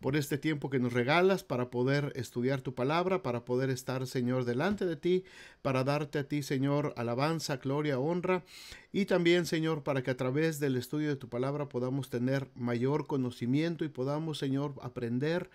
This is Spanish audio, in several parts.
por este tiempo que nos regalas para poder estudiar tu palabra, para poder estar, Señor, delante de ti, para darte a ti, Señor, alabanza, gloria, honra y también, Señor, para que a través del estudio de tu palabra podamos tener mayor conocimiento y podamos, Señor, aprender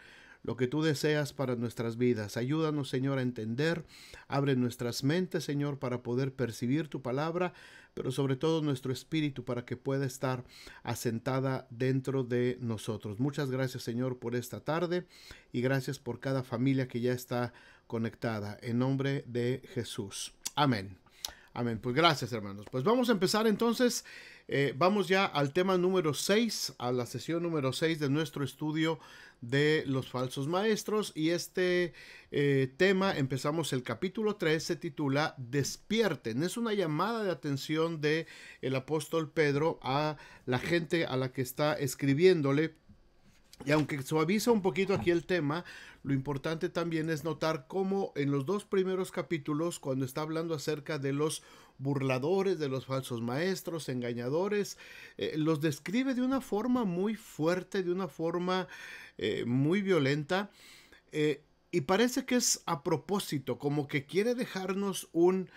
lo que tú deseas para nuestras vidas. Ayúdanos, Señor, a entender. Abre nuestras mentes, Señor, para poder percibir tu palabra pero sobre todo nuestro espíritu para que pueda estar asentada dentro de nosotros. Muchas gracias Señor por esta tarde y gracias por cada familia que ya está conectada. En nombre de Jesús. Amén. Amén. Pues gracias hermanos. Pues vamos a empezar entonces eh, vamos ya al tema número 6, a la sesión número 6 de nuestro estudio de los falsos maestros y este eh, tema empezamos el capítulo 3 se titula despierten es una llamada de atención de el apóstol Pedro a la gente a la que está escribiéndole y aunque suaviza un poquito aquí el tema, lo importante también es notar cómo en los dos primeros capítulos, cuando está hablando acerca de los burladores, de los falsos maestros, engañadores, eh, los describe de una forma muy fuerte, de una forma eh, muy violenta, eh, y parece que es a propósito, como que quiere dejarnos un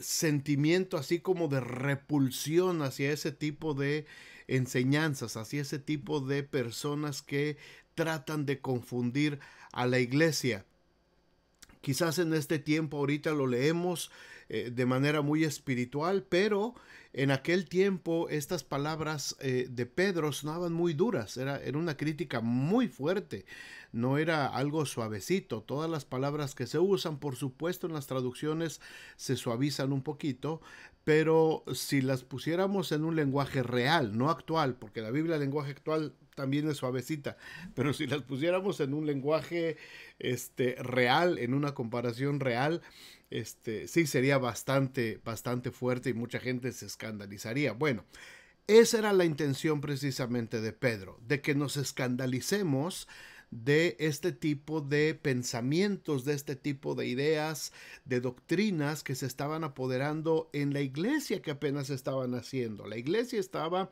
sentimiento así como de repulsión hacia ese tipo de enseñanzas, así ese tipo de personas que tratan de confundir a la iglesia. Quizás en este tiempo ahorita lo leemos eh, de manera muy espiritual, pero en aquel tiempo estas palabras eh, de Pedro sonaban muy duras, era, una crítica muy fuerte, no era algo suavecito, todas las palabras que se usan, por supuesto en las traducciones se suavizan un poquito, pero si las pusiéramos en un lenguaje real, no actual, porque la Biblia, lenguaje actual también es suavecita, pero si las pusiéramos en un lenguaje este, real, en una comparación real, este, sí sería bastante, bastante fuerte y mucha gente se escandalizaría. Bueno, esa era la intención precisamente de Pedro, de que nos escandalicemos de este tipo de pensamientos, de este tipo de ideas, de doctrinas que se estaban apoderando en la iglesia que apenas estaban haciendo. La iglesia estaba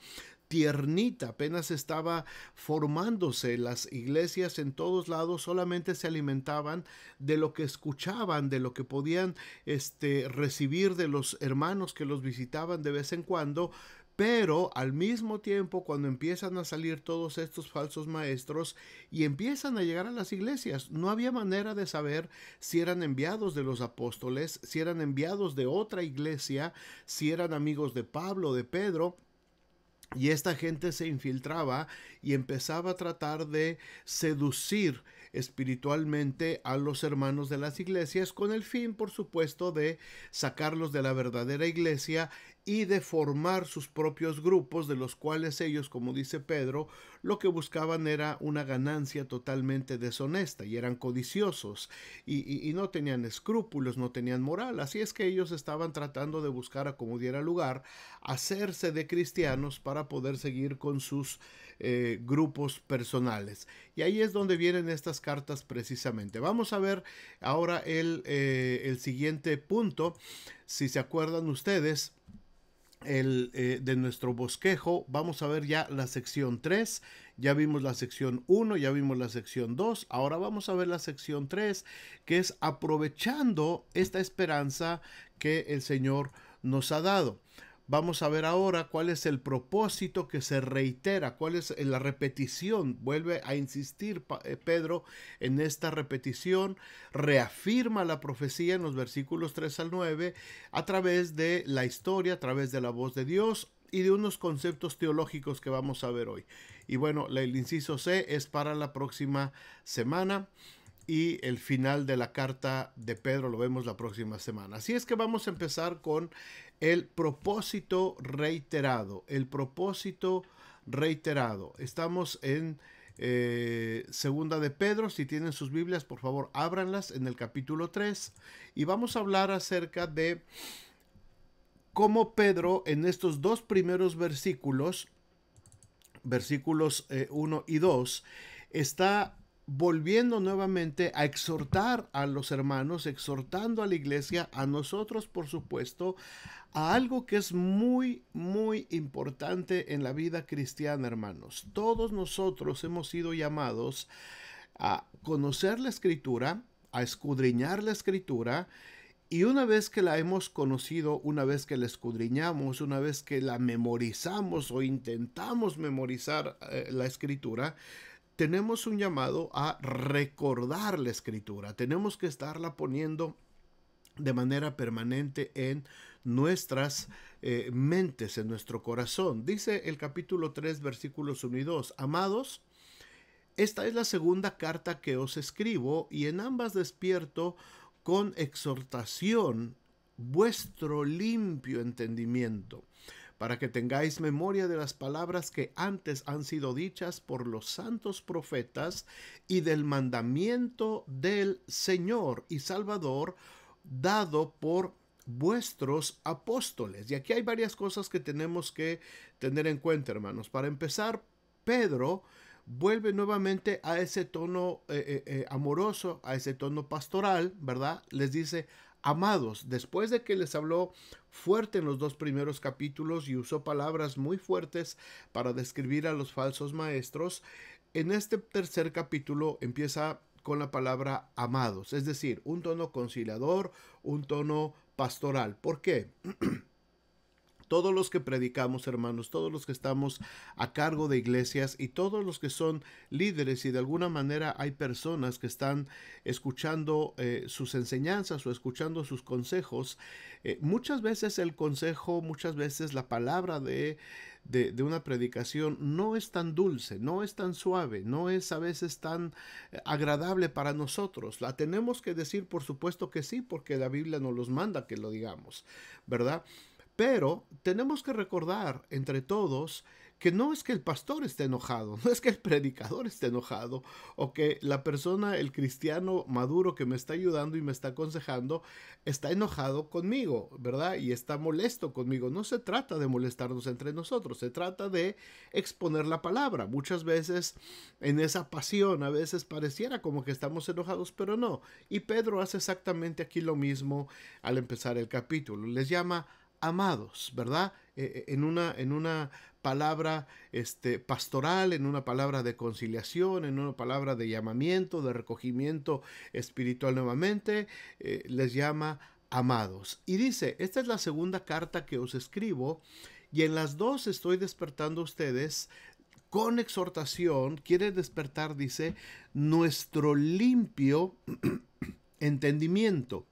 tiernita, apenas estaba formándose. Las iglesias en todos lados solamente se alimentaban de lo que escuchaban, de lo que podían este, recibir de los hermanos que los visitaban de vez en cuando. Pero al mismo tiempo, cuando empiezan a salir todos estos falsos maestros y empiezan a llegar a las iglesias, no había manera de saber si eran enviados de los apóstoles, si eran enviados de otra iglesia, si eran amigos de Pablo, de Pedro y esta gente se infiltraba y empezaba a tratar de seducir espiritualmente a los hermanos de las iglesias con el fin, por supuesto, de sacarlos de la verdadera iglesia y de formar sus propios grupos de los cuales ellos, como dice Pedro, lo que buscaban era una ganancia totalmente deshonesta y eran codiciosos y, no tenían escrúpulos, no tenían moral. Así es que ellos estaban tratando de buscar a como diera lugar hacerse de cristianos para poder seguir con sus eh, grupos personales. Y ahí es donde vienen estas cartas precisamente. Vamos a ver ahora el eh, siguiente punto. Si se acuerdan ustedes, el, eh, de nuestro bosquejo. Vamos a ver ya la sección 3, ya vimos la sección 1, ya vimos la sección 2, ahora vamos a ver la sección 3, que es aprovechando esta esperanza que el Señor nos ha dado. Vamos a ver ahora cuál es el propósito que se reitera, cuál es eh, la repetición. Vuelve a insistir eh, Pedro en esta repetición, reafirma la profecía en los versículos 3 al 9 a través de la historia, a través de la voz de Dios y de unos conceptos teológicos que vamos a ver hoy. Y bueno, el inciso C es para la próxima semana y el final de la carta de Pedro lo vemos la próxima semana. Así es que vamos a empezar con el propósito reiterado, el propósito reiterado. Estamos en eh, segunda de Pedro, si tienen sus Biblias, por favor, ábranlas en el capítulo 3 y vamos a hablar acerca de cómo Pedro en estos dos primeros versículos, versículos 1 eh, y 2, está volviendo nuevamente a exhortar a los hermanos, exhortando a la iglesia, a nosotros por supuesto, a algo que es muy, muy importante en la vida cristiana, hermanos. Todos nosotros hemos sido llamados a conocer la escritura, a escudriñar la escritura, y una vez que la hemos conocido, una vez que la escudriñamos, una vez que la memorizamos o intentamos memorizar eh, la escritura, tenemos un llamado a recordar la escritura. Tenemos que estarla poniendo de manera permanente en nuestras eh, mentes, en nuestro corazón. Dice el capítulo 3, versículos 1 y 2. Amados, esta es la segunda carta que os escribo y en ambas despierto con exhortación vuestro limpio entendimiento para que tengáis memoria de las palabras que antes han sido dichas por los santos profetas y del mandamiento del Señor y Salvador dado por vuestros apóstoles. Y aquí hay varias cosas que tenemos que tener en cuenta, hermanos. Para empezar, Pedro vuelve nuevamente a ese tono eh, eh, eh, amoroso, a ese tono pastoral, ¿verdad? Les dice, Amados, después de que les habló fuerte en los dos primeros capítulos y usó palabras muy fuertes para describir a los falsos maestros, en este tercer capítulo empieza con la palabra amados, es decir, un tono conciliador, un tono pastoral. ¿Por qué? todos los que predicamos, hermanos, todos los que estamos a cargo de iglesias y todos los que son líderes y de alguna manera hay personas que están escuchando eh, sus enseñanzas o escuchando sus consejos. Eh, muchas veces el consejo, muchas veces la palabra de, de, de, una predicación no es tan dulce, no es tan suave, no es a veces tan eh, agradable para nosotros. La tenemos que decir, por supuesto que sí, porque la Biblia nos los manda que lo digamos, ¿verdad? Pero tenemos que recordar entre todos que no es que el pastor esté enojado, no es que el predicador esté enojado o que la persona, el cristiano maduro que me está ayudando y me está aconsejando, está enojado conmigo, ¿verdad? Y está molesto conmigo. No se trata de molestarnos entre nosotros, se trata de exponer la palabra. Muchas veces en esa pasión, a veces pareciera como que estamos enojados, pero no. Y Pedro hace exactamente aquí lo mismo al empezar el capítulo. Les llama amados, ¿verdad? E, e, en, una, en una palabra este, pastoral, en una palabra de conciliación, en una palabra de llamamiento, de recogimiento espiritual nuevamente, eh, les llama amados. Y dice, esta es la segunda carta que os escribo y en las dos estoy despertando a ustedes con exhortación, quiere despertar, dice, nuestro limpio entendimiento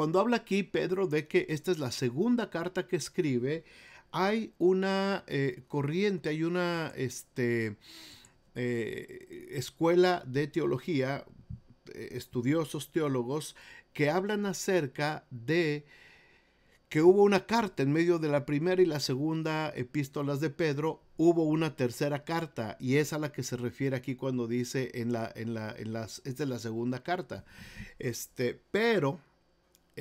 cuando habla aquí Pedro de que esta es la segunda carta que escribe, hay una eh, corriente, hay una este, eh, escuela de teología, eh, estudiosos teólogos, que hablan acerca de que hubo una carta en medio de la primera y la segunda epístolas de Pedro, hubo una tercera carta y es a la que se refiere aquí cuando dice en la en la la segunda carta. Este, pero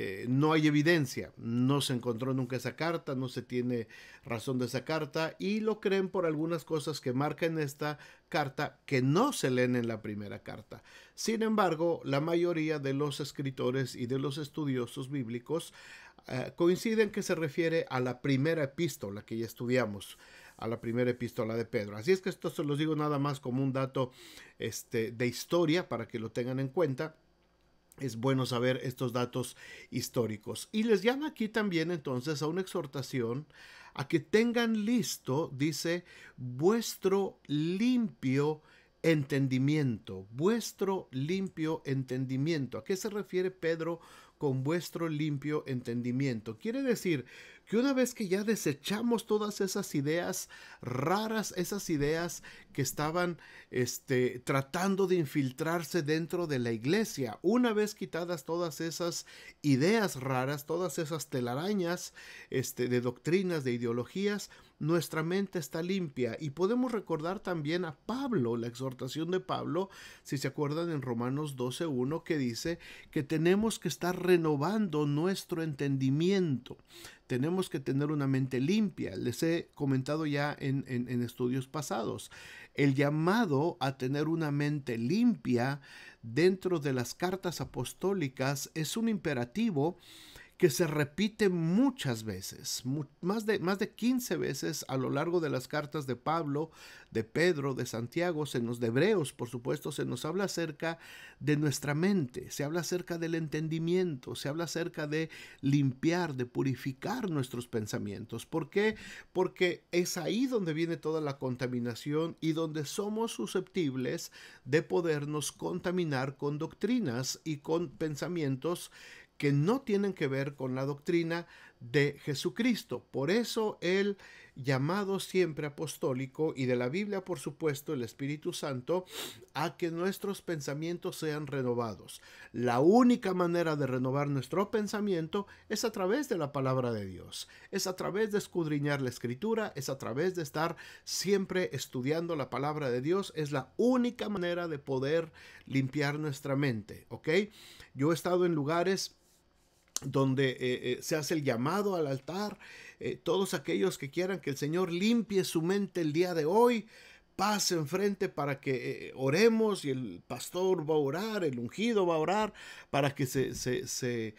eh, no hay evidencia, no se encontró nunca esa carta, no se tiene razón de esa carta y lo creen por algunas cosas que marca en esta carta que no se leen en la primera carta. Sin embargo, la mayoría de los escritores y de los estudiosos bíblicos eh, coinciden que se refiere a la primera epístola que ya estudiamos a la primera epístola de Pedro. Así es que esto se los digo nada más como un dato este, de historia para que lo tengan en cuenta es bueno saber estos datos históricos. Y les llama aquí también entonces a una exhortación a que tengan listo, dice, vuestro limpio entendimiento, vuestro limpio entendimiento. ¿A qué se refiere Pedro con vuestro limpio entendimiento? Quiere decir, que una vez que ya desechamos todas esas ideas raras, esas ideas que estaban este, tratando de infiltrarse dentro de la iglesia, una vez quitadas todas esas ideas raras, todas esas telarañas este, de doctrinas, de ideologías, nuestra mente está limpia. Y podemos recordar también a Pablo, la exhortación de Pablo, si se acuerdan en Romanos 12.1, que dice que tenemos que estar renovando nuestro entendimiento. Tenemos que tener una mente limpia. Les he comentado ya en, en estudios pasados. El llamado a tener una mente limpia dentro de las cartas apostólicas es un imperativo que se repite muchas veces, más, de, más de 15 veces a lo largo de las cartas de Pablo, de Pedro, de Santiago, se nos, de Hebreos, por supuesto, se nos habla acerca de nuestra mente, se habla acerca del entendimiento, se habla acerca de limpiar, de purificar nuestros pensamientos. ¿Por qué? Porque es ahí donde viene toda la contaminación y donde somos susceptibles de podernos contaminar con doctrinas y con pensamientos que no tienen que ver con la doctrina de Jesucristo. Por eso el llamado siempre apostólico y de la Biblia, por supuesto, el Espíritu Santo, a que nuestros pensamientos sean renovados. La única manera de renovar nuestro pensamiento es a través de la palabra de Dios, es a través de escudriñar la escritura, es a través de estar siempre estudiando la palabra de Dios, es la única manera de poder limpiar nuestra mente, ¿ok? Yo he estado en lugares donde eh, eh, se hace el llamado al altar. Eh, todos aquellos que quieran que el Señor limpie su mente el día de hoy, pasen frente para que oremos y el pastor va a orar, el ungido va a orar, para que se, se, se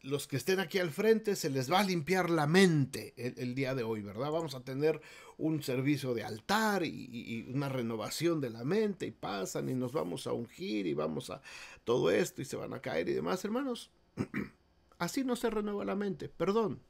los que estén aquí al frente se les va a limpiar la mente el, día de hoy, ¿verdad? Vamos a tener un servicio de altar y, y, una renovación de la mente y pasan y nos vamos a ungir y vamos a todo esto y se van a caer y demás, hermanos. Así no se renueva la mente, perdón.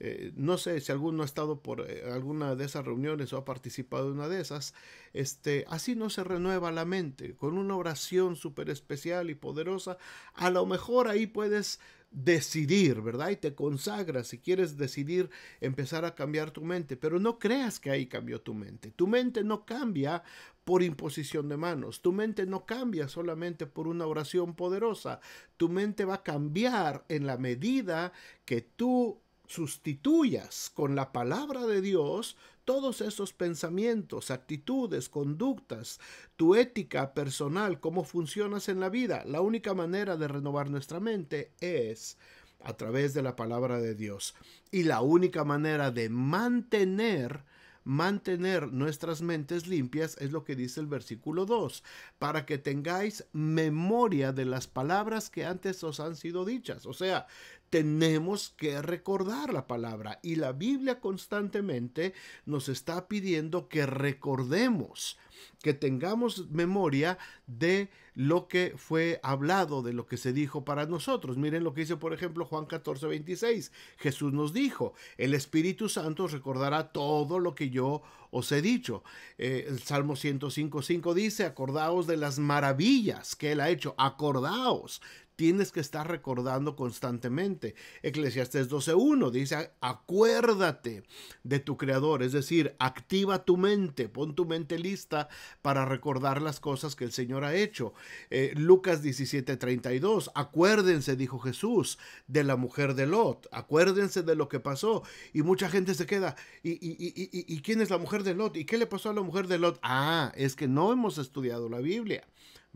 Eh, no sé si alguno ha estado por eh, alguna de esas reuniones o ha participado en una de esas, este, así no se renueva la mente, con una oración súper especial y poderosa, a lo mejor ahí puedes decidir, ¿verdad? Y te consagras si quieres decidir empezar a cambiar tu mente, pero no creas que ahí cambió tu mente. Tu mente no cambia por imposición de manos, tu mente no cambia solamente por una oración poderosa, tu mente va a cambiar en la medida que tú sustituyas con la palabra de Dios todos esos pensamientos, actitudes, conductas, tu ética personal, cómo funcionas en la vida. La única manera de renovar nuestra mente es a través de la palabra de Dios. Y la única manera de mantener mantener nuestras mentes limpias, es lo que dice el versículo 2, para que tengáis memoria de las palabras que antes os han sido dichas. O sea, tenemos que recordar la palabra y la Biblia constantemente nos está pidiendo que recordemos que tengamos memoria de lo que fue hablado, de lo que se dijo para nosotros. Miren lo que dice, por ejemplo, Juan 14, 26. Jesús nos dijo, el Espíritu Santo recordará todo lo que yo os he dicho. Eh, el Salmo 105, 5 dice, acordaos de las maravillas que él ha hecho, acordaos tienes que estar recordando constantemente. Eclesiastes 12.1 dice, acuérdate de tu creador, es decir, activa tu mente, pon tu mente lista para recordar las cosas que el Señor ha hecho. Eh, Lucas 17.32, acuérdense, dijo Jesús, de la mujer de Lot, acuérdense de lo que pasó. Y mucha gente se queda, y quién es la mujer de Lot? ¿Y qué le pasó a la mujer de Lot? Ah, es que no hemos estudiado la Biblia.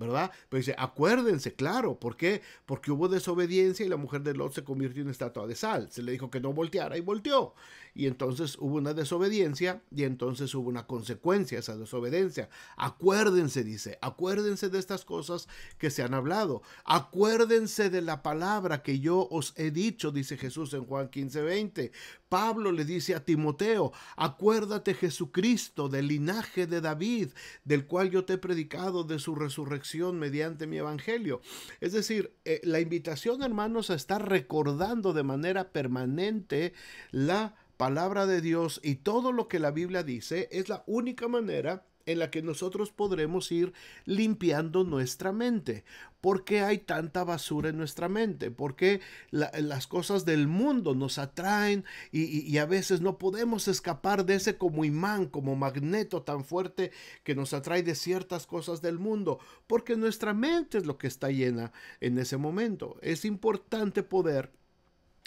¿verdad? Pero dice, acuérdense, claro, ¿por qué? Porque hubo desobediencia y la mujer de Lot se convirtió en estatua de sal. Se le dijo que no volteara y volteó. Y entonces hubo una desobediencia y entonces hubo una consecuencia esa desobediencia. Acuérdense, dice, acuérdense de estas cosas que se han hablado. Acuérdense de la palabra que yo os he dicho, dice Jesús en Juan 15, 20. Pablo le dice a Timoteo, acuérdate Jesucristo del linaje de David, del cual yo te he predicado de su resurrección mediante mi evangelio. Es decir, eh, la invitación, hermanos, a estar recordando de manera permanente la palabra de Dios y todo lo que la Biblia dice es la única manera en la que nosotros podremos ir limpiando nuestra mente. ¿Por qué hay tanta basura en nuestra mente? ¿Por qué las cosas del mundo nos atraen y, y, a veces no podemos escapar de ese como imán, como magneto tan fuerte que nos atrae de ciertas cosas del mundo? Porque nuestra mente es lo que está llena en ese momento. Es importante poder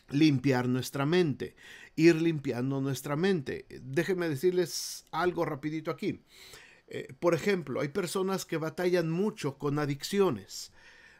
limpiar nuestra mente, ir limpiando nuestra mente. Déjenme decirles algo rapidito aquí. Eh, por ejemplo, hay personas que batallan mucho con adicciones,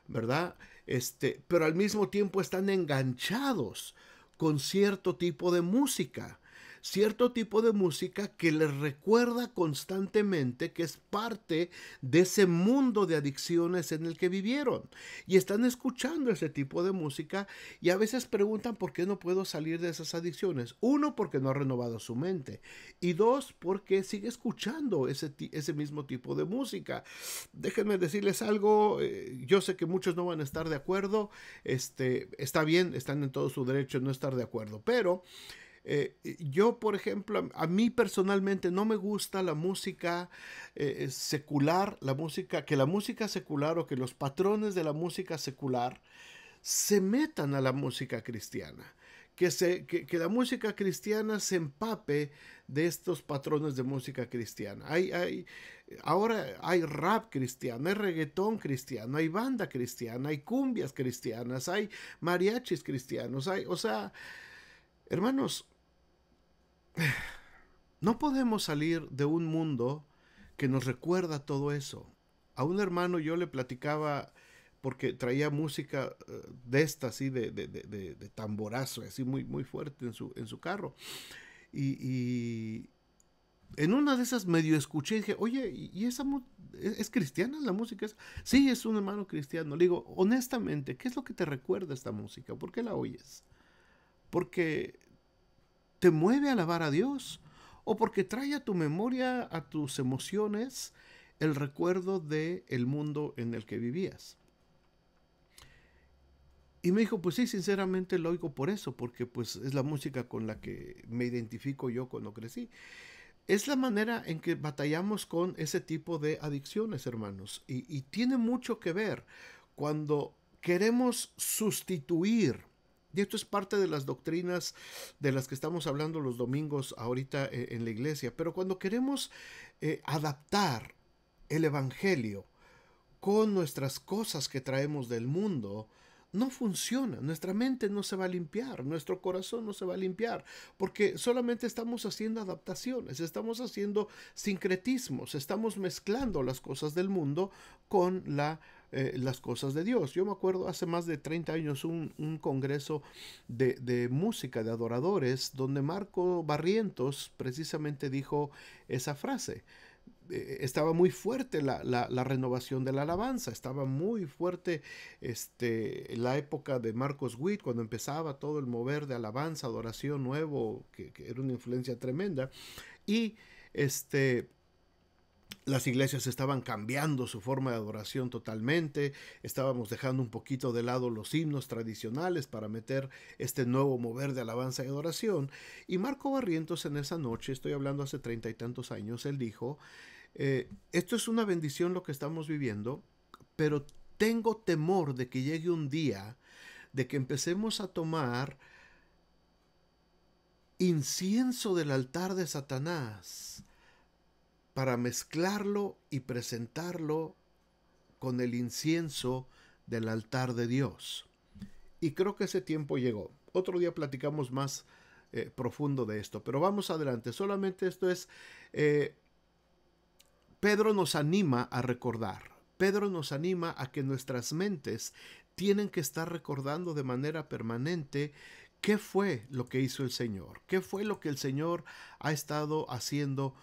¿verdad? Este, pero al mismo tiempo están enganchados con cierto tipo de música cierto tipo de música que les recuerda constantemente que es parte de ese mundo de adicciones en el que vivieron. Y están escuchando ese tipo de música y a veces preguntan por qué no puedo salir de esas adicciones. Uno, porque no ha renovado su mente. Y dos, porque sigue escuchando ese, ese mismo tipo de música. Déjenme decirles algo, eh, yo sé que muchos no van a estar de acuerdo, este, está bien, están en todo su derecho no estar de acuerdo, pero... Eh, yo, por ejemplo, a, mí personalmente no me gusta la música eh, secular, la música, que la música secular o que los patrones de la música secular se metan a la música cristiana. Que, se, la música cristiana se empape de estos patrones de música cristiana. Hay, hay, ahora hay rap cristiano, hay reggaetón cristiano, hay banda cristiana, hay cumbias cristianas, hay mariachis cristianos, hay, o sea, hermanos, No podemos salir de un mundo que nos recuerda todo eso. A un hermano yo le platicaba porque traía música eh, de esta, así, de, de, de, tamborazo, así muy, muy fuerte en su, en su carro. Y, en una de esas medio escuché y dije, oye, ¿y esa es, cristiana la música? Sí, es un hermano cristiano. Le digo, honestamente, ¿qué es lo que te recuerda esta música? ¿Por qué la oyes? Porque te mueve a alabar a Dios o porque trae a tu memoria, a tus emociones, el recuerdo del el mundo en el que vivías. Y me dijo, pues sí, sinceramente lo oigo por eso, porque pues es la música con la que me identifico yo cuando crecí. Es la manera en que batallamos con ese tipo de adicciones, hermanos. y tiene mucho que ver cuando queremos sustituir y esto es parte de las doctrinas de las que estamos hablando los domingos ahorita eh, en la iglesia. Pero cuando queremos eh, adaptar el Evangelio con nuestras cosas que traemos del mundo, no funciona, nuestra mente no se va a limpiar, nuestro corazón no se va a limpiar, porque solamente estamos haciendo adaptaciones, estamos haciendo sincretismos, estamos mezclando las cosas del mundo con la eh, las cosas de Dios. Yo me acuerdo hace más de 30 años un, congreso de, música, de adoradores, donde Marco Barrientos precisamente dijo esa frase. Eh, estaba muy fuerte la, renovación de la alabanza, estaba muy fuerte este, la época de Marcos Witt, cuando empezaba todo el mover de alabanza, adoración nuevo, que, que era una influencia tremenda. Y este las iglesias estaban cambiando su forma de adoración totalmente, estábamos dejando un poquito de lado los himnos tradicionales para meter este nuevo mover de alabanza y adoración. Y Marco Barrientos en esa noche, estoy hablando hace treinta y tantos años, él dijo, eh, esto es una bendición lo que estamos viviendo, pero tengo temor de que llegue un día de que empecemos a tomar incienso del altar de Satanás para mezclarlo y presentarlo con el incienso del altar de Dios. Y creo que ese tiempo llegó. Otro día platicamos más eh, profundo de esto, pero vamos adelante. Solamente esto es, eh, Pedro nos anima a recordar. Pedro nos anima a que nuestras mentes tienen que estar recordando de manera permanente qué fue lo que hizo el Señor, qué fue lo que el Señor ha estado haciendo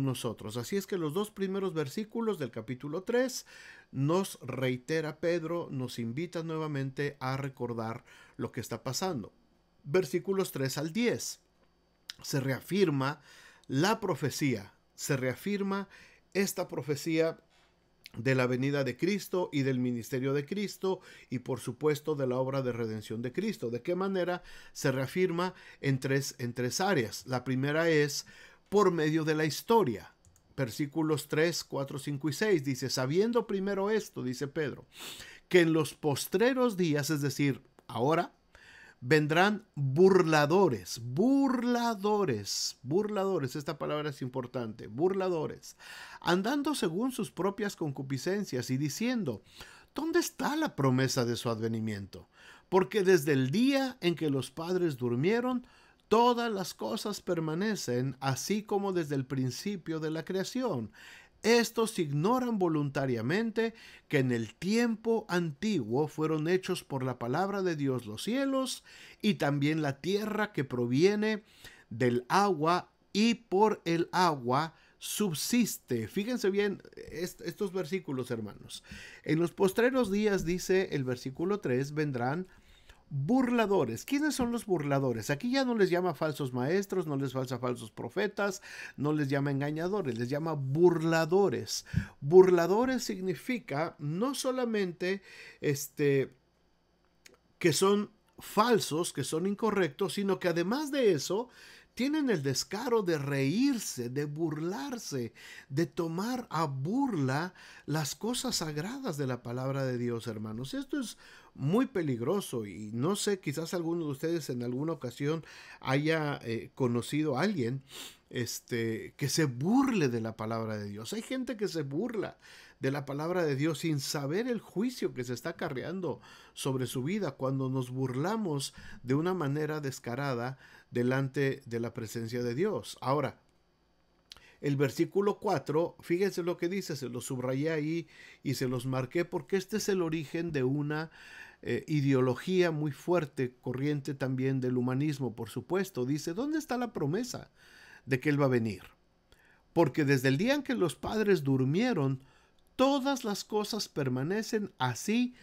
nosotros. Así es que los dos primeros versículos del capítulo 3 nos reitera Pedro, nos invita nuevamente a recordar lo que está pasando. Versículos 3 al 10. Se reafirma la profecía, se reafirma esta profecía de la venida de Cristo y del ministerio de Cristo y por supuesto de la obra de redención de Cristo. ¿De qué manera se reafirma en tres, en tres áreas? La primera es por medio de la historia. Versículos 3, 4, 5 y 6 dice, sabiendo primero esto, dice Pedro, que en los postreros días, es decir, ahora, vendrán burladores, burladores, burladores, esta palabra es importante, burladores, andando según sus propias concupiscencias y diciendo, ¿dónde está la promesa de su advenimiento? Porque desde el día en que los padres durmieron, Todas las cosas permanecen así como desde el principio de la creación. Estos ignoran voluntariamente que en el tiempo antiguo fueron hechos por la palabra de Dios los cielos y también la tierra que proviene del agua y por el agua subsiste. Fíjense bien estos versículos, hermanos. En los postreros días, dice el versículo 3, vendrán burladores. ¿Quiénes son los burladores? Aquí ya no les llama falsos maestros, no les falsa falsos profetas, no les llama engañadores, les llama burladores. Burladores significa no solamente este que son falsos, que son incorrectos, sino que además de eso tienen el descaro de reírse, de burlarse, de tomar a burla las cosas sagradas de la palabra de Dios, hermanos. Esto es muy peligroso y no sé, quizás alguno de ustedes en alguna ocasión haya eh, conocido a alguien este, que se burle de la palabra de Dios. Hay gente que se burla de la palabra de Dios sin saber el juicio que se está carreando sobre su vida cuando nos burlamos de una manera descarada delante de la presencia de Dios. Ahora, el versículo 4, fíjense lo que dice, se los subrayé ahí y se los marqué porque este es el origen de una eh, ideología muy fuerte, corriente también del humanismo, por supuesto, dice, ¿dónde está la promesa de que Él va a venir? Porque desde el día en que los padres durmieron, todas las cosas permanecen así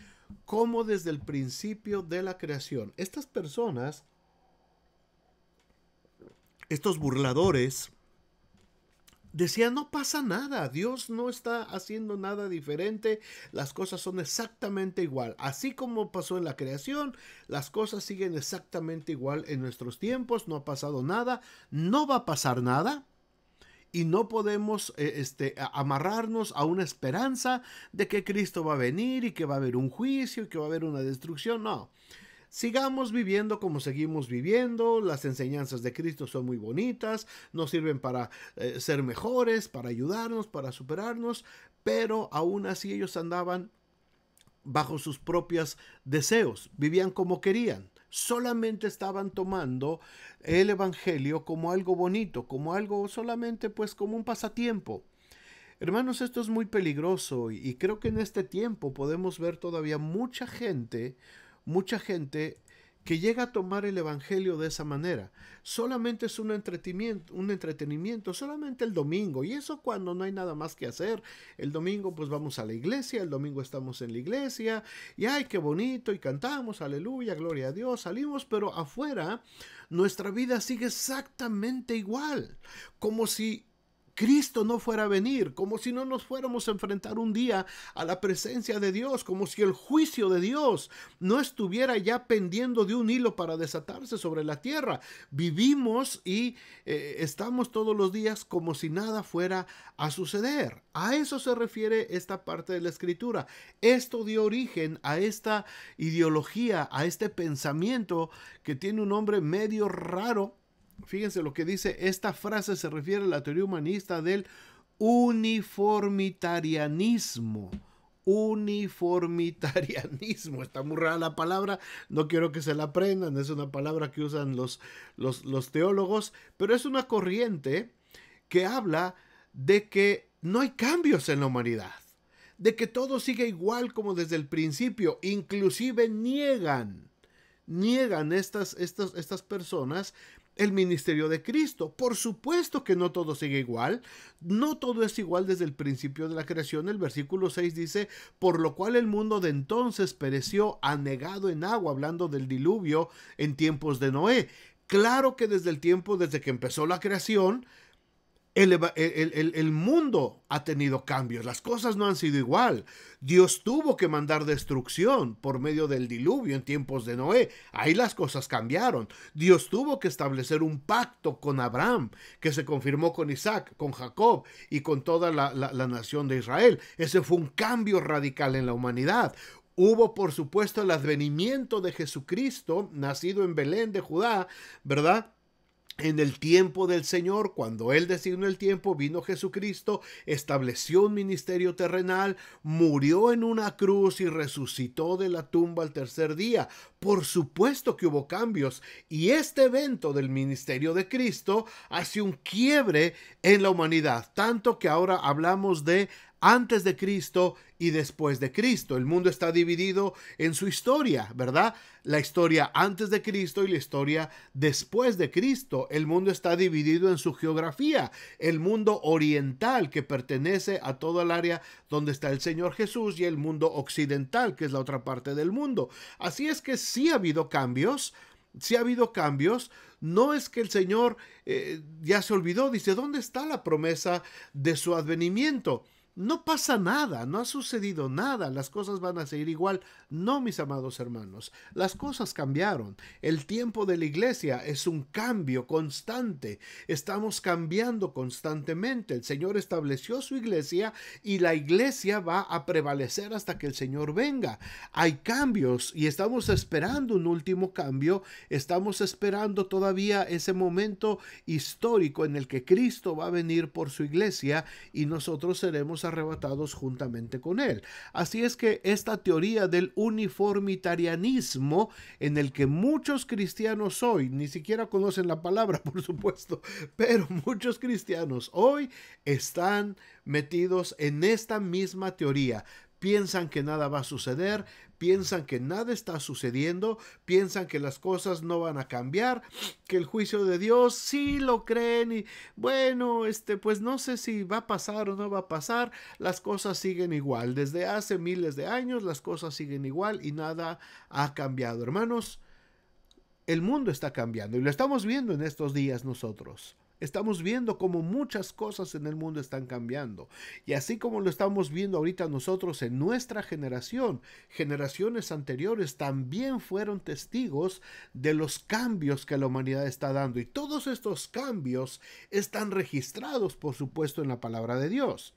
como desde el principio de la creación. Estas personas, estos burladores, decía, no pasa nada, Dios no está haciendo nada diferente, las cosas son exactamente igual. Así como pasó en la creación, las cosas siguen exactamente igual en nuestros tiempos, no ha pasado nada, no va a pasar nada. Y no podemos eh, este, amarrarnos a una esperanza de que Cristo va a venir y que va a haber un juicio y que va a haber una destrucción. No, Sigamos viviendo como seguimos viviendo, las enseñanzas de Cristo son muy bonitas, nos sirven para eh, ser mejores, para ayudarnos, para superarnos, pero aún así ellos andaban bajo sus propios deseos, vivían como querían. Solamente estaban tomando el Evangelio como algo bonito, como algo solamente pues como un pasatiempo. Hermanos, esto es muy peligroso y, creo que en este tiempo podemos ver todavía mucha gente mucha gente que llega a tomar el Evangelio de esa manera. Solamente es un entretenimiento, un entretenimiento, solamente el domingo. Y eso cuando no hay nada más que hacer. El domingo pues vamos a la iglesia, el domingo estamos en la iglesia y ay, qué bonito y cantamos, aleluya, gloria a Dios, salimos, pero afuera nuestra vida sigue exactamente igual, como si Cristo no fuera a venir, como si no nos fuéramos a enfrentar un día a la presencia de Dios, como si el juicio de Dios no estuviera ya pendiendo de un hilo para desatarse sobre la tierra. Vivimos y eh, estamos todos los días como si nada fuera a suceder. A eso se refiere esta parte de la escritura. Esto dio origen a esta ideología, a este pensamiento que tiene un nombre medio raro Fíjense lo que dice, esta frase se refiere a la teoría humanista del uniformitarianismo. Uniformitarianismo, está muy rara la palabra, no quiero que se la aprendan, es una palabra que usan los, los, teólogos, pero es una corriente que habla de que no hay cambios en la humanidad, de que todo sigue igual como desde el principio, inclusive niegan, niegan estas, estas, estas personas el ministerio de Cristo. Por supuesto que no todo sigue igual, no todo es igual desde el principio de la creación. El versículo 6 dice, por lo cual el mundo de entonces pereció anegado en agua, hablando del diluvio en tiempos de Noé. Claro que desde el tiempo, desde que empezó la creación, el, mundo ha tenido cambios, las cosas no han sido igual. Dios tuvo que mandar destrucción por medio del diluvio en tiempos de Noé. Ahí las cosas cambiaron. Dios tuvo que establecer un pacto con Abraham, que se confirmó con Isaac, con Jacob y con toda la, la nación de Israel. Ese fue un cambio radical en la humanidad. Hubo, por supuesto, el advenimiento de Jesucristo, nacido en Belén de Judá, ¿verdad? En el tiempo del Señor, cuando Él designó el tiempo, vino Jesucristo, estableció un ministerio terrenal, murió en una cruz y resucitó de la tumba al tercer día. Por supuesto que hubo cambios y este evento del ministerio de Cristo hace un quiebre en la humanidad, tanto que ahora hablamos de antes de Cristo y después de Cristo. El mundo está dividido en su historia, ¿verdad? La historia antes de Cristo y la historia después de Cristo. El mundo está dividido en su geografía. El mundo oriental que pertenece a todo el área donde está el Señor Jesús y el mundo occidental que es la otra parte del mundo. Así es que sí ha habido cambios, si sí ha habido cambios. No es que el Señor eh, ya se olvidó, dice, ¿dónde está la promesa de su advenimiento? no pasa nada, no ha sucedido nada, las cosas van a seguir igual. No, mis amados hermanos, las cosas cambiaron. El tiempo de la iglesia es un cambio constante. Estamos cambiando constantemente. El Señor estableció su iglesia y la iglesia va a prevalecer hasta que el Señor venga. Hay cambios y estamos esperando un último cambio. Estamos esperando todavía ese momento histórico en el que Cristo va a venir por su iglesia y nosotros seremos arrebatados juntamente con Él. Así es que esta teoría del uniformitarianismo, en el que muchos cristianos hoy, ni siquiera conocen la palabra, por supuesto, pero muchos cristianos hoy están metidos en esta misma teoría piensan que nada va a suceder, piensan que nada está sucediendo, piensan que las cosas no van a cambiar, que el juicio de Dios sí lo creen y bueno, este pues no sé si va a pasar o no va a pasar, las cosas siguen igual. Desde hace miles de años las cosas siguen igual y nada ha cambiado, hermanos. El mundo está cambiando y lo estamos viendo en estos días nosotros. Estamos viendo como muchas cosas en el mundo están cambiando. Y así como lo estamos viendo ahorita nosotros en nuestra generación, generaciones anteriores también fueron testigos de los cambios que la humanidad está dando. Y todos estos cambios están registrados, por supuesto, en la palabra de Dios.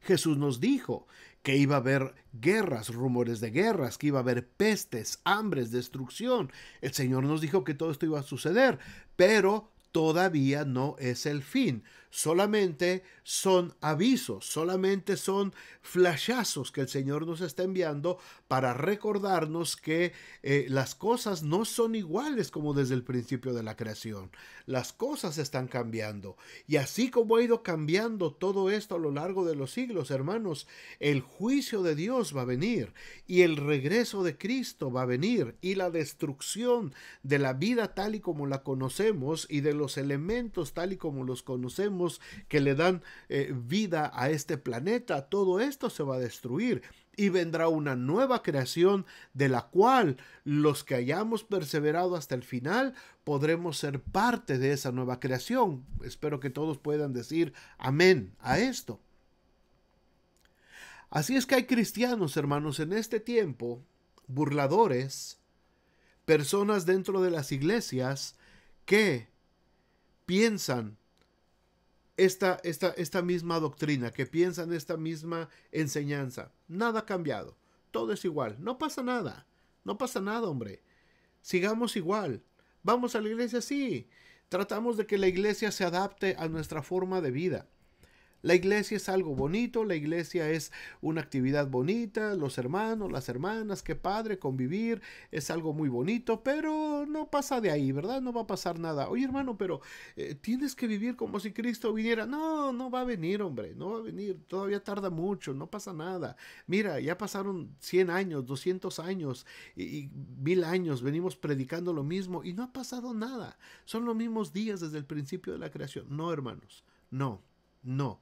Jesús nos dijo que iba a haber guerras, rumores de guerras, que iba a haber pestes, hambres, destrucción. El Señor nos dijo que todo esto iba a suceder, pero todavía no es el fin solamente son avisos, solamente son flashazos que el Señor nos está enviando para recordarnos que eh, las cosas no son iguales como desde el principio de la creación. Las cosas están cambiando. Y así como ha ido cambiando todo esto a lo largo de los siglos, hermanos, el juicio de Dios va a venir y el regreso de Cristo va a venir y la destrucción de la vida tal y como la conocemos y de los elementos tal y como los conocemos que le dan eh, vida a este planeta, todo esto se va a destruir y vendrá una nueva creación de la cual los que hayamos perseverado hasta el final podremos ser parte de esa nueva creación. Espero que todos puedan decir amén a esto. Así es que hay cristianos, hermanos, en este tiempo, burladores, personas dentro de las iglesias que piensan esta, esta, misma doctrina, que piensan esta misma enseñanza. Nada ha cambiado, todo es igual, no pasa nada, no pasa nada, hombre. Sigamos igual, vamos a la iglesia, sí, tratamos de que la iglesia se adapte a nuestra forma de vida. La iglesia es algo bonito, la iglesia es una actividad bonita, los hermanos, las hermanas, qué padre convivir, es algo muy bonito, pero no pasa de ahí, ¿verdad? No va a pasar nada. Oye hermano, pero eh, tienes que vivir como si Cristo viniera. No, no va a venir, hombre, no va a venir, todavía tarda mucho, no pasa nada. Mira, ya pasaron 100 años, 200 años y, y mil años, venimos predicando lo mismo y no ha pasado nada. Son los mismos días desde el principio de la creación. No, hermanos, no, no.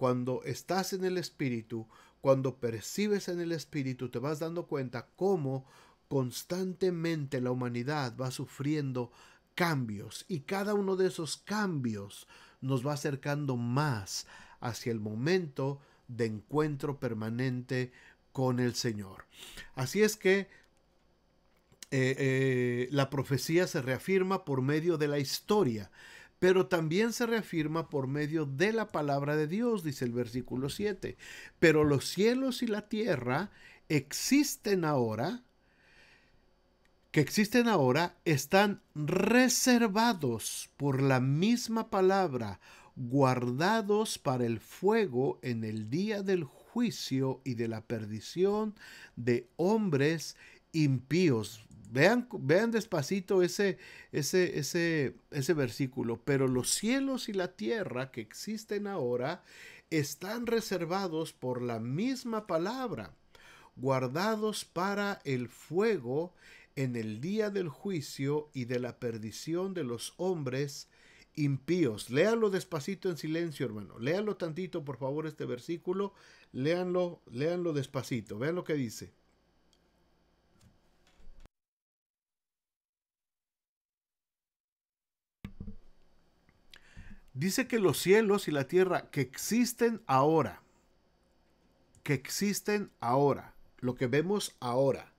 Cuando estás en el Espíritu, cuando percibes en el Espíritu, te vas dando cuenta cómo constantemente la humanidad va sufriendo cambios y cada uno de esos cambios nos va acercando más hacia el momento de encuentro permanente con el Señor. Así es que eh, eh, la profecía se reafirma por medio de la historia pero también se reafirma por medio de la palabra de Dios, dice el versículo 7. Pero los cielos y la tierra existen ahora, que existen ahora, están reservados por la misma palabra, guardados para el fuego en el día del juicio y de la perdición de hombres impíos. Vean, despacito ese, ese, ese, ese versículo. Pero los cielos y la tierra que existen ahora están reservados por la misma palabra, guardados para el fuego en el día del juicio y de la perdición de los hombres impíos. Léalo despacito en silencio, hermano. Léalo tantito, por favor, este versículo. Léanlo, léanlo despacito. Vean lo que dice. Dice que los cielos y la tierra que existen ahora, que existen ahora, lo que vemos ahora,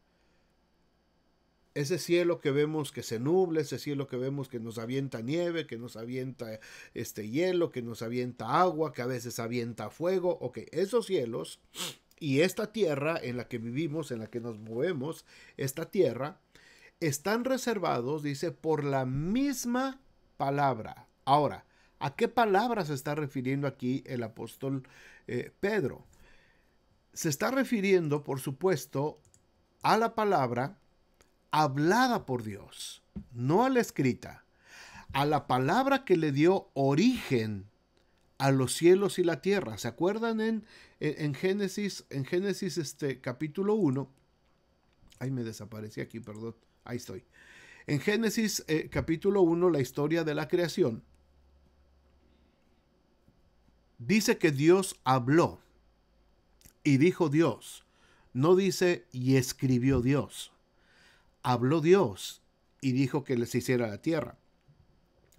ese cielo que vemos que se nuble. ese cielo que vemos que nos avienta nieve, que nos avienta este hielo, que nos avienta agua, que a veces avienta fuego, ok, esos cielos y esta tierra en la que vivimos, en la que nos movemos, esta tierra, están reservados, dice, por la misma palabra. Ahora, ¿A qué palabra se está refiriendo aquí el apóstol eh, Pedro? Se está refiriendo, por supuesto, a la palabra hablada por Dios, no a la escrita, a la palabra que le dio origen a los cielos y la tierra. ¿Se acuerdan en, en, Génesis, en Génesis este, capítulo 1? Ahí me desaparecí aquí, perdón. Ahí estoy. En Génesis eh, capítulo 1, la historia de la creación. Dice que Dios habló y dijo Dios. No dice y escribió Dios. Habló Dios y dijo que les hiciera la tierra.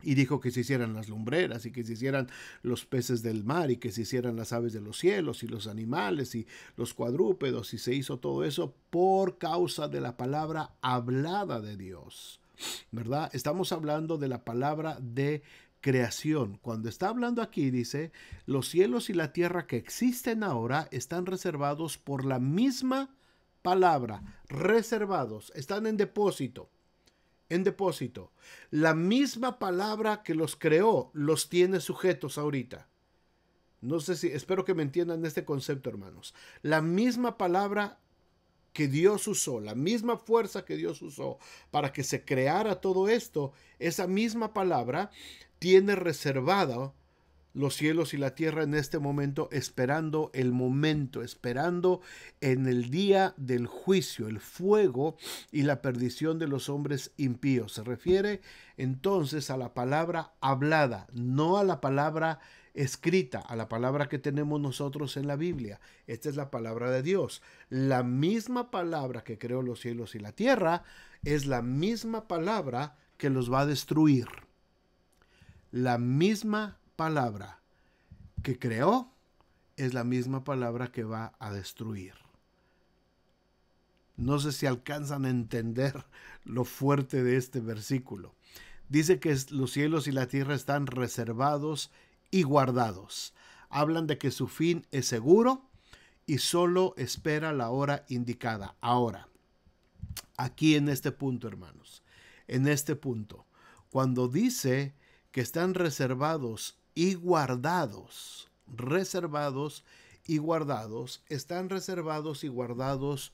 Y dijo que se hicieran las lumbreras y que se hicieran los peces del mar y que se hicieran las aves de los cielos y los animales y los cuadrúpedos y se hizo todo eso por causa de la palabra hablada de Dios. ¿Verdad? Estamos hablando de la palabra de creación. Cuando está hablando aquí, dice, los cielos y la tierra que existen ahora están reservados por la misma palabra, reservados, están en depósito, en depósito. La misma palabra que los creó los tiene sujetos ahorita. No sé si, espero que me entiendan este concepto, hermanos. La misma palabra que Dios usó, la misma fuerza que Dios usó para que se creara todo esto, esa misma palabra tiene reservado los cielos y la tierra en este momento, esperando el momento, esperando en el día del juicio, el fuego y la perdición de los hombres impíos. Se refiere entonces a la palabra hablada, no a la palabra escrita a la palabra que tenemos nosotros en la Biblia. Esta es la palabra de Dios. La misma palabra que creó los cielos y la tierra es la misma palabra que los va a destruir. La misma palabra que creó es la misma palabra que va a destruir. No sé si alcanzan a entender lo fuerte de este versículo. Dice que los cielos y la tierra están reservados y guardados. Hablan de que su fin es seguro y solo espera la hora indicada. Ahora, aquí en este punto, hermanos, en este punto, cuando dice que están reservados y guardados, reservados y guardados, están reservados y guardados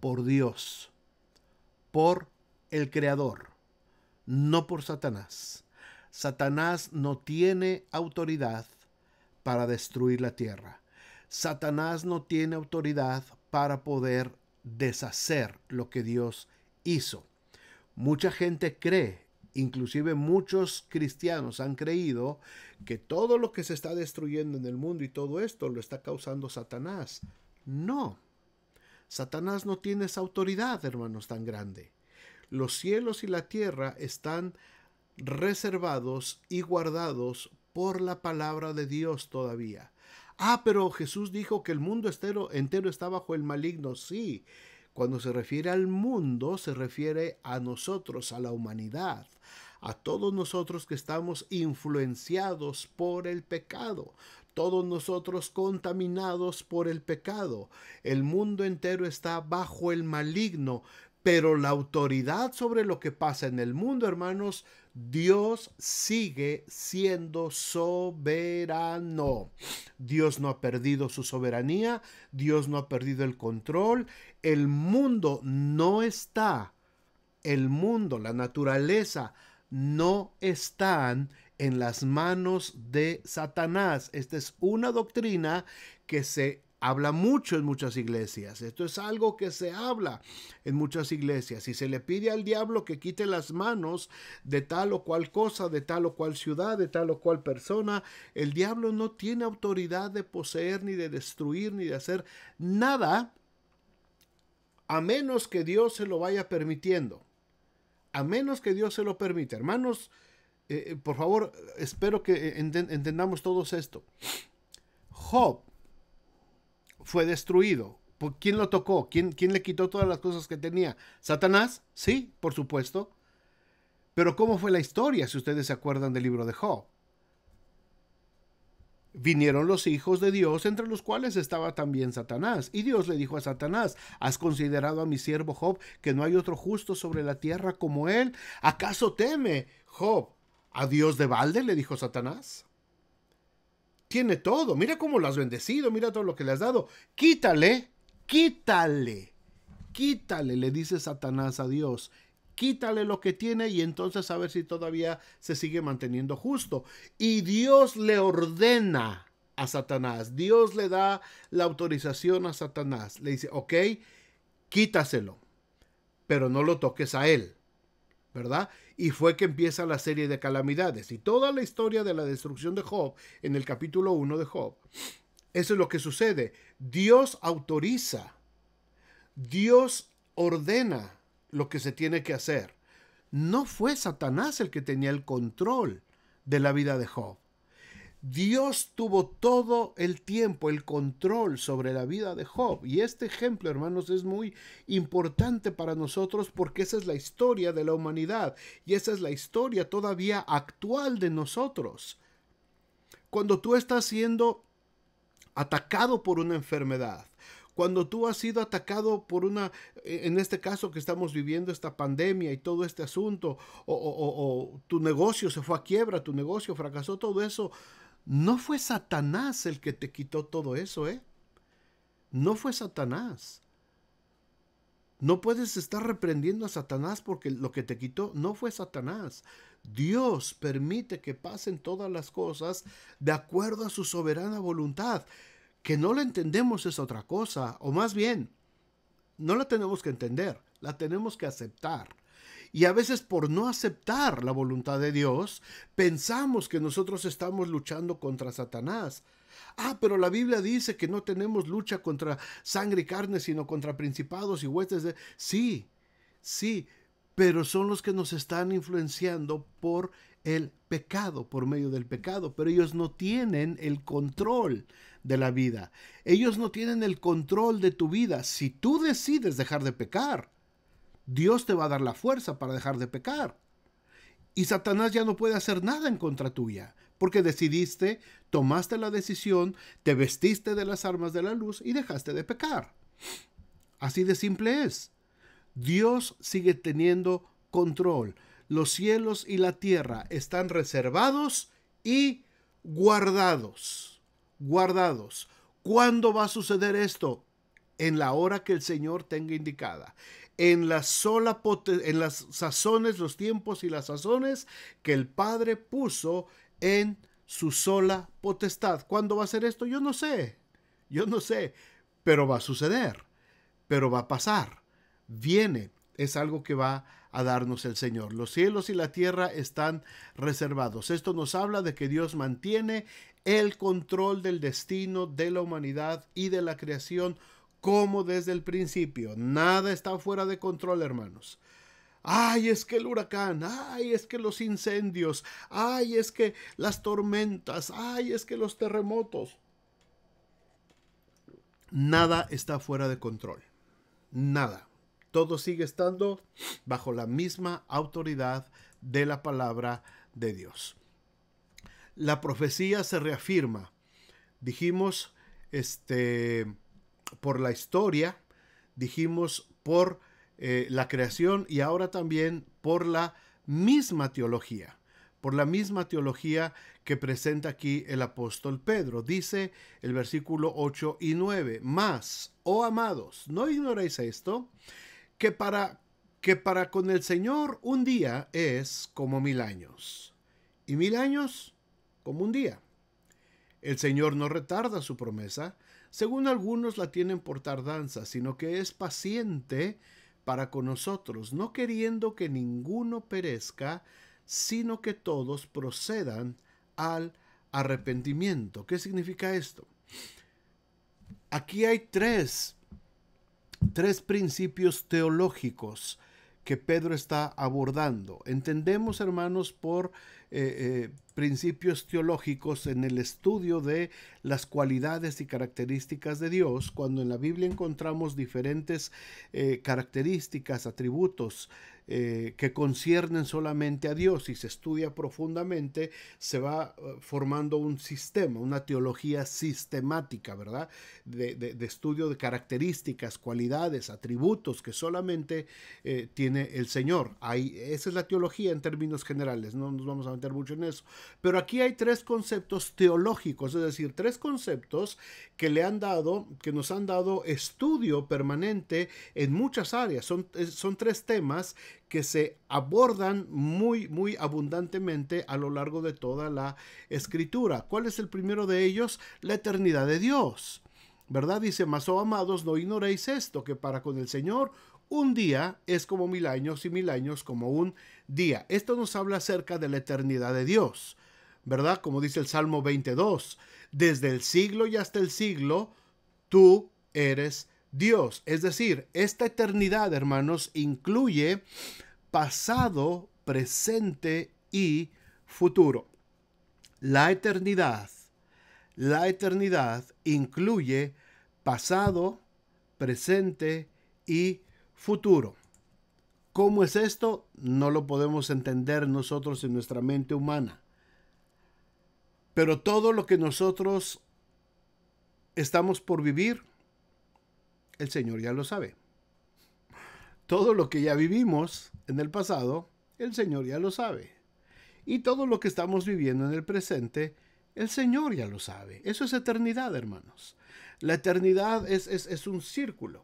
por Dios, por el Creador, no por Satanás. Satanás no tiene autoridad para destruir la tierra. Satanás no tiene autoridad para poder deshacer lo que Dios hizo. Mucha gente cree, inclusive muchos cristianos han creído que todo lo que se está destruyendo en el mundo y todo esto lo está causando Satanás. No. Satanás no tiene esa autoridad, hermanos, tan grande. Los cielos y la tierra están reservados y guardados por la palabra de Dios todavía. Ah, pero Jesús dijo que el mundo entero, entero está bajo el maligno. Sí, cuando se refiere al mundo, se refiere a nosotros, a la humanidad, a todos nosotros que estamos influenciados por el pecado, todos nosotros contaminados por el pecado. El mundo entero está bajo el maligno, pero la autoridad sobre lo que pasa en el mundo, hermanos, Dios sigue siendo soberano. Dios no ha perdido su soberanía, Dios no ha perdido el control, el mundo no está, el mundo, la naturaleza, no están en las manos de Satanás. Esta es una doctrina que se habla mucho en muchas iglesias. Esto es algo que se habla en muchas iglesias. Y se le pide al diablo que quite las manos de tal o cual cosa, de tal o cual ciudad, de tal o cual persona. El diablo no tiene autoridad de poseer, ni de destruir, ni de hacer nada, a menos que Dios se lo vaya permitiendo. A menos que Dios se lo permita. Hermanos, eh, eh, por favor, espero que entendamos todos esto. Job fue destruido. ¿Por quién lo tocó? ¿Quién, ¿Quién le quitó todas las cosas que tenía? ¿Satanás? Sí, por supuesto. Pero ¿cómo fue la historia, si ustedes se acuerdan del libro de Job? vinieron los hijos de Dios, entre los cuales estaba también Satanás. Y Dios le dijo a Satanás, ¿has considerado a mi siervo Job que no hay otro justo sobre la tierra como él? ¿Acaso teme Job a Dios de balde? le dijo Satanás tiene todo. Mira cómo lo has bendecido, mira todo lo que le has dado. Quítale, quítale, quítale, le dice Satanás a Dios. Quítale lo que tiene y entonces a ver si todavía se sigue manteniendo justo. Y Dios le ordena a Satanás. Dios le da la autorización a Satanás. Le dice, ok, quítaselo, pero no lo toques a él. Y fue que empieza la serie de calamidades. Y toda la historia de la destrucción de Job, en el capítulo 1 de Job, eso es lo que sucede. Dios autoriza, Dios ordena lo que se tiene que hacer. No fue Satanás el que tenía el control de la vida de Job. Dios tuvo todo el tiempo el control sobre la vida de Job. Y este ejemplo, hermanos, es muy importante para nosotros porque esa es la historia de la humanidad y esa es la historia todavía actual de nosotros. Cuando tú estás siendo atacado por una enfermedad, cuando tú has sido atacado por una, eh, en este caso que estamos viviendo esta pandemia y todo este asunto, o, tu negocio se fue a quiebra, tu negocio fracasó, todo eso, no fue Satanás el que te quitó todo eso, ¿eh? No fue Satanás. No puedes estar reprendiendo a Satanás porque lo que te quitó no fue Satanás. Dios permite que pasen todas las cosas de acuerdo a su soberana voluntad. Que no la entendemos es otra cosa, o más bien, no la tenemos que entender, la tenemos que aceptar. Y a veces por no aceptar la voluntad de Dios, pensamos que nosotros estamos luchando contra Satanás. Ah, pero la Biblia dice que no tenemos lucha contra sangre y carne, sino contra principados y huestes Sí, sí, pero son los que nos están influenciando por el pecado, por medio del pecado, pero ellos no tienen el control de la vida. Ellos no tienen el control de tu vida. Si tú decides dejar de pecar, Dios te va a dar la fuerza para dejar de pecar. Y Satanás ya no puede hacer nada en contra tuya, porque decidiste, tomaste la decisión, te vestiste de las armas de la luz y dejaste de pecar. Así de simple es. Dios sigue teniendo control. Los cielos y la tierra están reservados y guardados. Guardados. ¿Cuándo va a suceder esto? En la hora que el Señor tenga indicada en la sola en las sazones, los tiempos y las sazones que el Padre puso en su sola potestad. ¿Cuándo va a ser esto? Yo no sé. Yo no sé, pero va a suceder. Pero va a pasar. Viene, es algo que va a darnos el Señor. Los cielos y la tierra están reservados. Esto nos habla de que Dios mantiene el control del destino de la humanidad y de la creación como desde el principio. Nada está fuera de control, hermanos. Ay, es que el huracán, ay, es que los incendios, ay, es que las tormentas, ay, es que los terremotos. Nada está fuera de control. Nada. Todo sigue estando bajo la misma autoridad de la palabra de Dios. La profecía se reafirma. Dijimos, este, por la historia, dijimos por eh, la creación y ahora también por la misma teología, por la misma teología que presenta aquí el apóstol Pedro. Dice el versículo 8 y 9, más, oh amados, no ignoréis esto, que que para con el Señor un día es como mil años, y mil años como un día. El Señor no retarda su promesa, según algunos la tienen por tardanza, sino que es paciente para con nosotros, no queriendo que ninguno perezca, sino que todos procedan al arrepentimiento. ¿Qué significa esto? Aquí hay tres, tres principios teológicos que Pedro está abordando. Entendemos, hermanos, por eh, eh, principios teológicos en el estudio de las cualidades y características de Dios, cuando en la Biblia encontramos diferentes eh, características, atributos, eh, que conciernen solamente a Dios y se estudia profundamente, se va eh, formando un sistema, una teología sistemática, ¿verdad? De, estudio de características, cualidades, atributos que solamente eh, tiene el Señor. Ahí, esa es la teología en términos generales, no nos vamos a meter mucho en eso. Pero aquí hay tres conceptos teológicos, es decir, tres conceptos que le han dado, que nos han dado estudio permanente en muchas áreas. Son, son tres temas que se abordan muy, muy abundantemente a lo largo de toda la escritura. ¿Cuál es el primero de ellos? La eternidad de Dios. ¿Verdad? Dice, mas oh amados, no ignoréis esto, que para con el Señor un día es como mil años y mil años como un día. Esto nos habla acerca de la eternidad de Dios. ¿Verdad? Como dice el Salmo 22, desde el siglo y hasta el siglo, tú eres Dios. Es decir, esta eternidad, hermanos, incluye pasado, presente y futuro. La eternidad, la eternidad incluye pasado, presente y futuro. ¿Cómo es esto? No lo podemos entender nosotros en nuestra mente humana. Pero todo lo que nosotros estamos por vivir el Señor ya lo sabe. Todo lo que ya vivimos en el pasado, el Señor ya lo sabe. Y todo lo que estamos viviendo en el presente, el Señor ya lo sabe. Eso es eternidad, hermanos. La eternidad es, es, un círculo.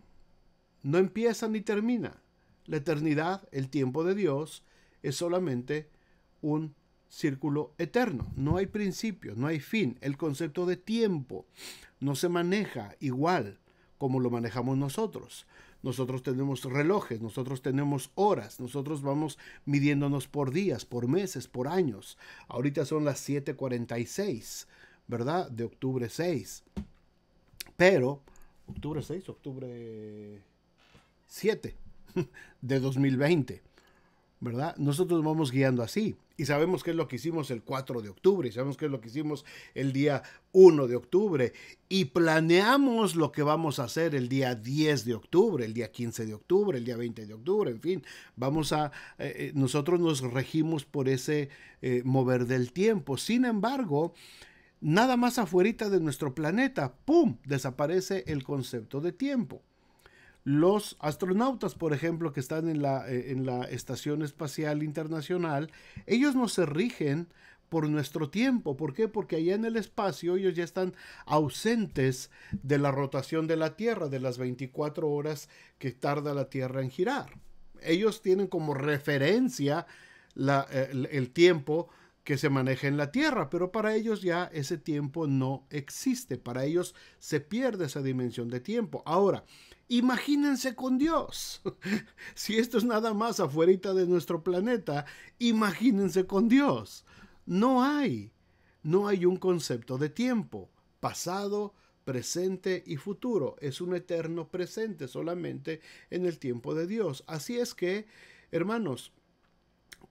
No empieza ni termina. La eternidad, el tiempo de Dios, es solamente un círculo eterno. No hay principio, no hay fin. El concepto de tiempo no se maneja igual como lo manejamos nosotros. Nosotros tenemos relojes, nosotros tenemos horas, nosotros vamos midiéndonos por días, por meses, por años. Ahorita son las 7:46, ¿verdad? De octubre 6. Pero, octubre 6, octubre 7 de 2020, ¿verdad? Nosotros vamos guiando así. Y sabemos qué es lo que hicimos el 4 de octubre, y sabemos qué es lo que hicimos el día 1 de octubre, y planeamos lo que vamos a hacer el día 10 de octubre, el día 15 de octubre, el día 20 de octubre, en fin, vamos a, eh, eh, nosotros nos regimos por ese eh, mover del tiempo. Sin embargo, nada más afuera de nuestro planeta, ¡pum!, desaparece el concepto de tiempo los astronautas, por ejemplo, que están en la, eh, en la Estación Espacial Internacional, ellos no se rigen por nuestro tiempo. ¿Por qué? Porque allá en el espacio ellos ya están ausentes de la rotación de la Tierra, de las 24 horas que tarda la Tierra en girar. Ellos tienen como referencia eh, el tiempo que se maneja en la tierra, pero para ellos ya ese tiempo no existe, para ellos se pierde esa dimensión de tiempo. Ahora, imagínense con Dios, si esto es nada más afuerita de nuestro planeta, imagínense con Dios. No hay, no hay un concepto de tiempo, pasado, presente y futuro, es un eterno presente solamente en el tiempo de Dios. Así es que, hermanos,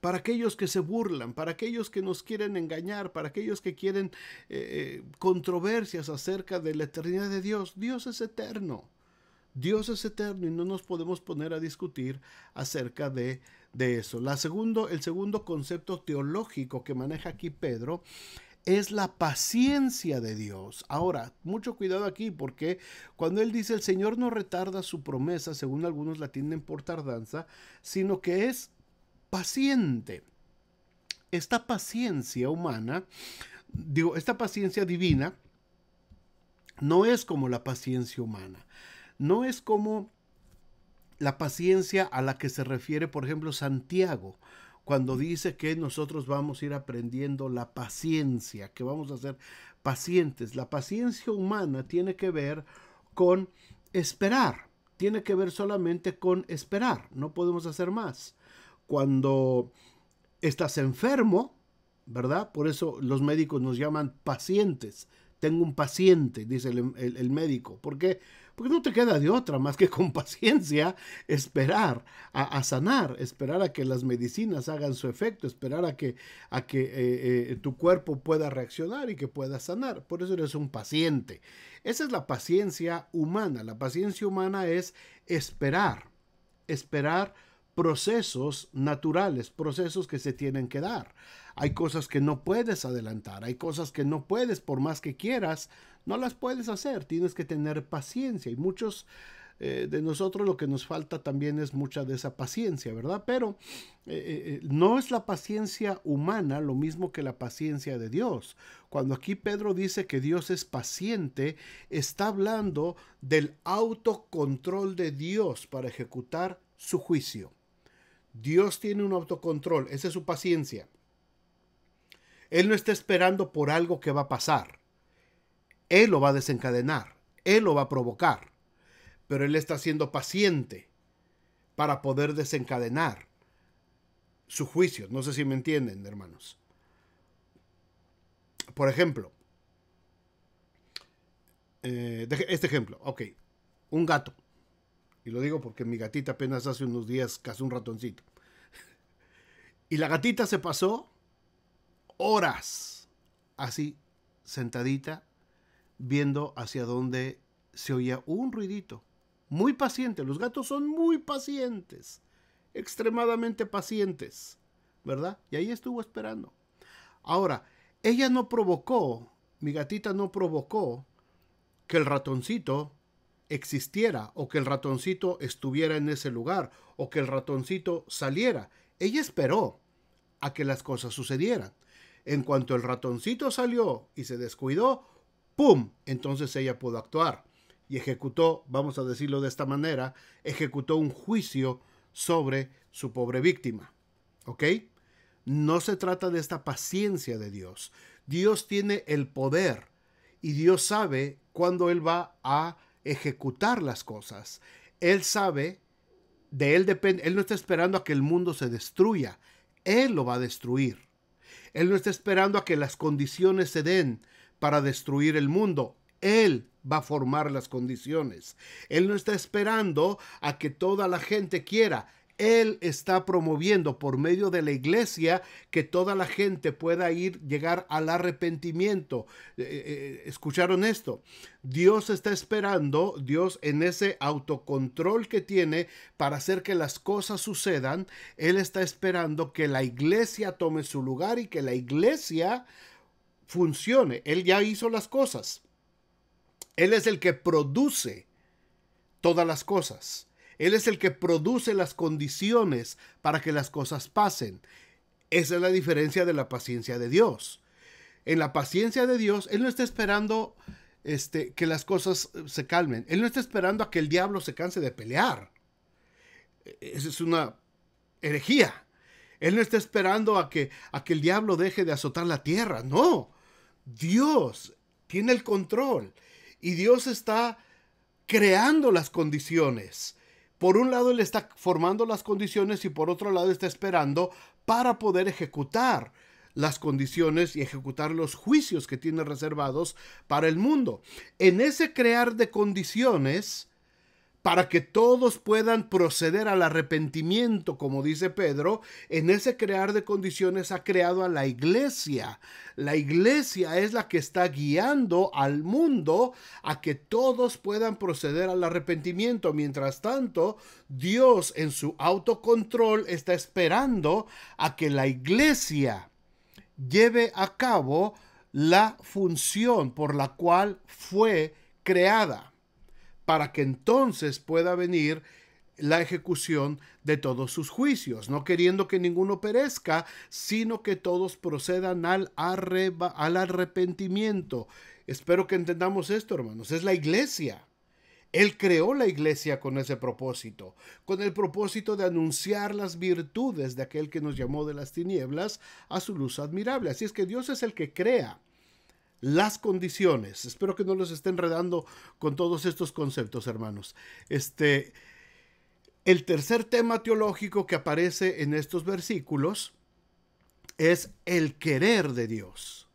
para aquellos que se burlan, para aquellos que nos quieren engañar, para aquellos que quieren eh, eh, controversias acerca de la eternidad de Dios. Dios es eterno. Dios es eterno y no nos podemos poner a discutir acerca de, eso. La segundo, el segundo concepto teológico que maneja aquí Pedro es la paciencia de Dios. Ahora, mucho cuidado aquí porque cuando él dice el Señor no retarda su promesa, según algunos la tienden por tardanza, sino que es paciente. Esta paciencia humana, digo, esta paciencia divina, no es como la paciencia humana, no es como la paciencia a la que se refiere, por ejemplo, Santiago, cuando dice que nosotros vamos a ir aprendiendo la paciencia, que vamos a ser pacientes. La paciencia humana tiene que ver con esperar, tiene que ver solamente con esperar, no podemos hacer más cuando estás enfermo, ¿verdad? Por eso los médicos nos llaman pacientes. Tengo un paciente, dice el, médico. ¿Por Porque no te queda de otra más que con paciencia esperar a, sanar, esperar a que las medicinas hagan su efecto, esperar a que, a que eh, eh, tu cuerpo pueda reaccionar y que pueda sanar. Por eso eres un paciente. Esa es la paciencia humana. La paciencia humana es esperar, esperar procesos naturales, procesos que se tienen que dar. Hay cosas que no puedes adelantar, hay cosas que no puedes, por más que quieras, no las puedes hacer, tienes que tener paciencia y muchos eh, de nosotros lo que nos falta también es mucha de esa paciencia, ¿verdad? Pero eh, eh, no es la paciencia humana lo mismo que la paciencia de Dios. Cuando aquí Pedro dice que Dios es paciente, está hablando del autocontrol de Dios para ejecutar su juicio. Dios tiene un autocontrol, esa es su paciencia. Él no está esperando por algo que va a pasar. Él lo va a desencadenar, Él lo va a provocar, pero Él está siendo paciente para poder desencadenar su juicio. No sé si me entienden, hermanos. Por ejemplo, eh, este ejemplo, ok, un gato. Y lo digo porque mi gatita apenas hace unos días cazó un ratoncito. y la gatita se pasó horas así, sentadita, viendo hacia dónde se oía un ruidito. Muy paciente, los gatos son muy pacientes, extremadamente pacientes, ¿verdad? Y ahí estuvo esperando. Ahora, ella no provocó, mi gatita no provocó que el ratoncito existiera o que el ratoncito estuviera en ese lugar o que el ratoncito saliera. Ella esperó a que las cosas sucedieran. En cuanto el ratoncito salió y se descuidó, ¡pum! Entonces ella pudo actuar y ejecutó, vamos a decirlo de esta manera, ejecutó un juicio sobre su pobre víctima. ¿Ok? No se trata de esta paciencia de Dios. Dios tiene el poder y Dios sabe cuándo Él va a ejecutar las cosas. Él sabe, de él depende, él no está esperando a que el mundo se destruya, él lo va a destruir. Él no está esperando a que las condiciones se den para destruir el mundo, él va a formar las condiciones. Él no está esperando a que toda la gente quiera, él está promoviendo por medio de la iglesia que toda la gente pueda ir, llegar al arrepentimiento. Eh, eh, eh, ¿Escucharon esto? Dios está esperando, Dios en ese autocontrol que tiene para hacer que las cosas sucedan, Él está esperando que la iglesia tome su lugar y que la iglesia funcione. Él ya hizo las cosas. Él es el que produce todas las cosas. Él es el que produce las condiciones para que las cosas pasen. Esa es la diferencia de la paciencia de Dios. En la paciencia de Dios, Él no está esperando este, que las cosas eh, se calmen. Él no está esperando a que el diablo se canse de pelear. Esa es una herejía. Él no está esperando a que, a que el diablo deje de azotar la tierra. No. Dios tiene el control. Y Dios está creando las condiciones por un lado, él está formando las condiciones y por otro lado está esperando para poder ejecutar las condiciones y ejecutar los juicios que tiene reservados para el mundo. En ese crear de condiciones, para que todos puedan proceder al arrepentimiento, como dice Pedro, en ese crear de condiciones ha creado a la iglesia. La iglesia es la que está guiando al mundo a que todos puedan proceder al arrepentimiento. Mientras tanto, Dios en su autocontrol está esperando a que la iglesia lleve a cabo la función por la cual fue creada para que entonces pueda venir la ejecución de todos sus juicios, no queriendo que ninguno perezca, sino que todos procedan al, al arrepentimiento. Espero que entendamos esto, hermanos. Es la iglesia. Él creó la iglesia con ese propósito, con el propósito de anunciar las virtudes de aquel que nos llamó de las tinieblas a su luz admirable. Así es que Dios es el que crea las condiciones. Espero que no los esté enredando con todos estos conceptos, hermanos. Este, el tercer tema teológico que aparece en estos versículos es el querer de Dios.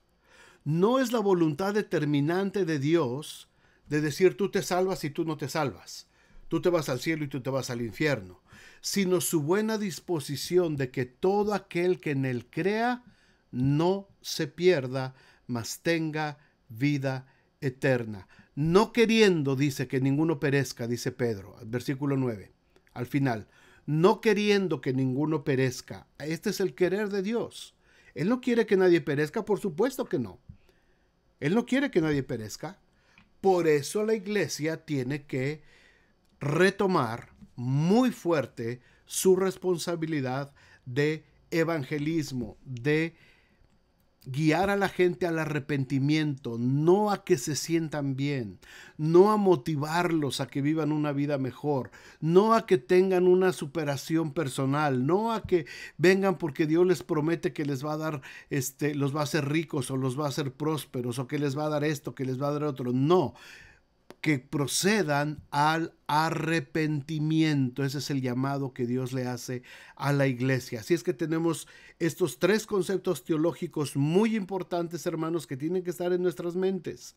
No es la voluntad determinante de Dios de decir tú te salvas y tú no te salvas, tú te vas al cielo y tú te vas al infierno, sino su buena disposición de que todo aquel que en él crea no se pierda, mas tenga vida eterna. No queriendo, dice, que ninguno perezca, dice Pedro, versículo 9, al final, no queriendo que ninguno perezca. Este es el querer de Dios. Él no quiere que nadie perezca, por supuesto que no. Él no quiere que nadie perezca. Por eso la iglesia tiene que retomar muy fuerte su responsabilidad de evangelismo, de guiar a la gente al arrepentimiento, no a que se sientan bien, no a motivarlos a que vivan una vida mejor, no a que tengan una superación personal, no a que vengan porque Dios les promete que les va a dar este los va a hacer ricos o los va a hacer prósperos o que les va a dar esto, que les va a dar otro, no que procedan al arrepentimiento. Ese es el llamado que Dios le hace a la iglesia. Así es que tenemos estos tres conceptos teológicos muy importantes, hermanos, que tienen que estar en nuestras mentes.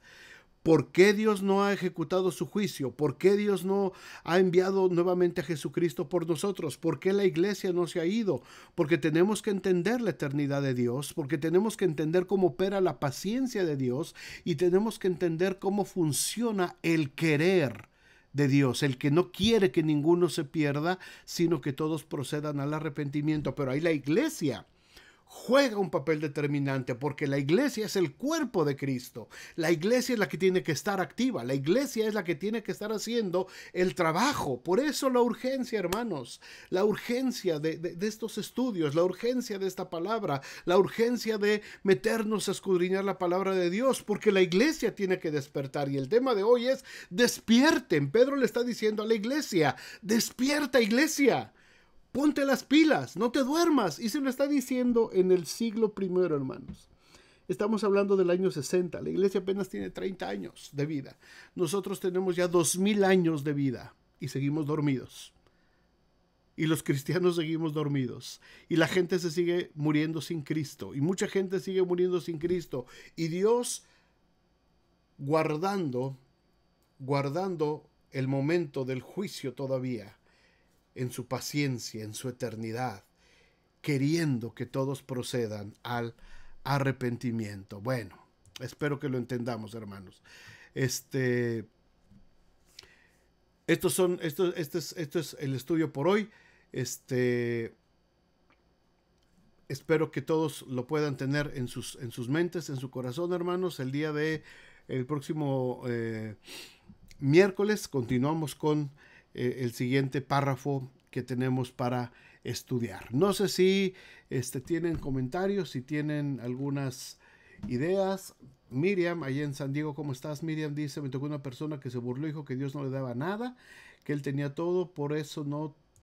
¿Por qué Dios no ha ejecutado su juicio? ¿Por qué Dios no ha enviado nuevamente a Jesucristo por nosotros? ¿Por qué la iglesia no se ha ido? Porque tenemos que entender la eternidad de Dios, porque tenemos que entender cómo opera la paciencia de Dios y tenemos que entender cómo funciona el querer de Dios, el que no quiere que ninguno se pierda, sino que todos procedan al arrepentimiento. Pero ahí la iglesia juega un papel determinante porque la iglesia es el cuerpo de Cristo. La iglesia es la que tiene que estar activa. La iglesia es la que tiene que estar haciendo el trabajo. Por eso la urgencia, hermanos. La urgencia de, estos estudios, la urgencia de esta palabra, la urgencia de meternos a escudriñar la palabra de Dios porque la iglesia tiene que despertar. Y el tema de hoy es despierten. Pedro le está diciendo a la iglesia, despierta iglesia ponte las pilas, no te duermas. Y se lo está diciendo en el siglo I, hermanos. Estamos hablando del año 60. La iglesia apenas tiene 30 años de vida. Nosotros tenemos ya 2000 años de vida y seguimos dormidos. Y los cristianos seguimos dormidos. Y la gente se sigue muriendo sin Cristo. Y mucha gente sigue muriendo sin Cristo. Y Dios guardando, guardando el momento del juicio todavía en su paciencia, en su eternidad, queriendo que todos procedan al arrepentimiento. Bueno, espero que lo entendamos, hermanos. Este, estos son, esto, este es, esto es el estudio por hoy. Este, espero que todos lo puedan tener en sus, en sus mentes, en su corazón, hermanos. El día de el próximo eh, miércoles continuamos con eh, el siguiente párrafo que tenemos para estudiar. No sé si este, tienen comentarios, si tienen algunas ideas. Miriam, allá en San Diego, ¿cómo estás? Miriam dice, me tocó una persona que se burló, dijo que Dios no le daba nada, que él tenía todo, por eso no